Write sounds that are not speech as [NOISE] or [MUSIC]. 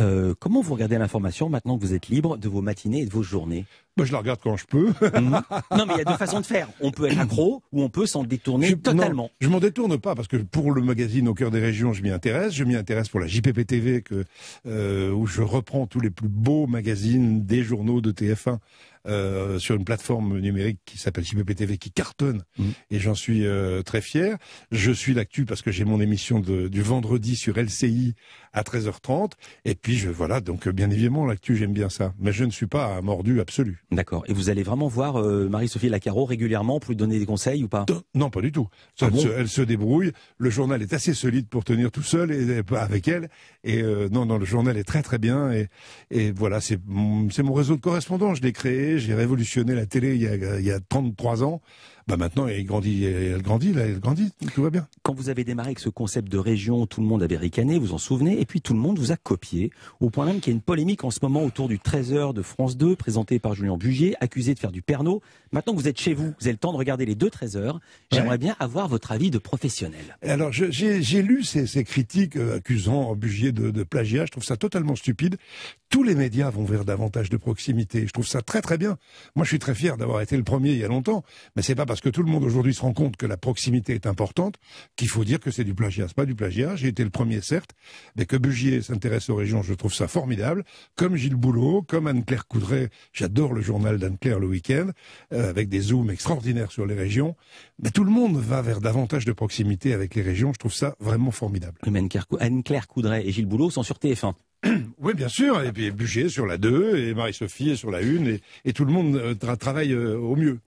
Euh, comment vous regardez l'information maintenant que vous êtes libre de vos matinées et de vos journées je la regarde quand je peux. Mhm. Non, mais il y a deux façons de faire. On peut être accro ou on peut s'en détourner totalement. je m'en détourne pas parce que pour le magazine Au cœur des régions, je m'y intéresse. Je m'y intéresse pour la JPP TV que, euh, où je reprends tous les plus beaux magazines des journaux de TF1 euh, sur une plateforme numérique qui s'appelle TV qui cartonne mhm. et j'en suis euh, très fier. Je suis l'actu parce que j'ai mon émission de, du vendredi sur LCI à 13h30 et puis je voilà donc bien évidemment l'actu j'aime bien ça mais je ne suis pas un mordu absolu. D'accord. Et vous allez vraiment voir euh, Marie-Sophie Lacaro régulièrement pour lui donner des conseils ou pas Non, pas du tout. Ah elle, se, débrouille. Le journal est assez solide pour tenir tout seul et pas avec elle. Et euh, non, non, le journal est très très bien. Et, voilà, c'est mon réseau de correspondants. Je l'ai créé, j'ai révolutionné la télé il y a, il y a 33 ans bah, maintenant, elle grandit, elle grandit, elle grandit, tout va bien. Quand vous avez démarré avec ce concept de région, tout le monde avait ricané, vous en souvenez, et puis tout le monde vous a copié, au point même qu'il y a une polémique en ce moment autour du 13h de France 2, présenté par Julien Bugier, accusé de faire du perno. Maintenant que vous êtes chez vous, vous avez le temps de regarder les deux 13 heures. j'aimerais bien avoir votre avis de professionnel. Alors, j'ai lu ces, critiques euh, accusant Bugier de, de plagiat, je trouve ça totalement stupide. Tous les médias vont vers davantage de proximité, je trouve ça très très bien. Moi, je suis très fier d'avoir été le premier il y a longtemps, mais c'est pas parce que tout le monde aujourd'hui se rend compte que la proximité est importante, qu'il faut dire que c'est du plagiat. C'est pas du plagiat. J'ai été le premier, certes, mais que Bugier s'intéresse aux régions, je trouve ça formidable. Comme Gilles Boulot, comme Anne-Claire Coudray, j'adore le journal d'Anne-Claire le week-end, euh, avec des zooms extraordinaires sur les régions. Mais tout le monde va vers davantage de proximité avec les régions. Je trouve ça vraiment formidable. Anne-Claire Coudray et Gilles Boulot sont sur TF1. [CLEARS THROAT] Oui, bien sûr. Et puis Bugier sur la 2, et Marie-Sophie sur la 1, et, tout le monde euh, travaille euh, au mieux.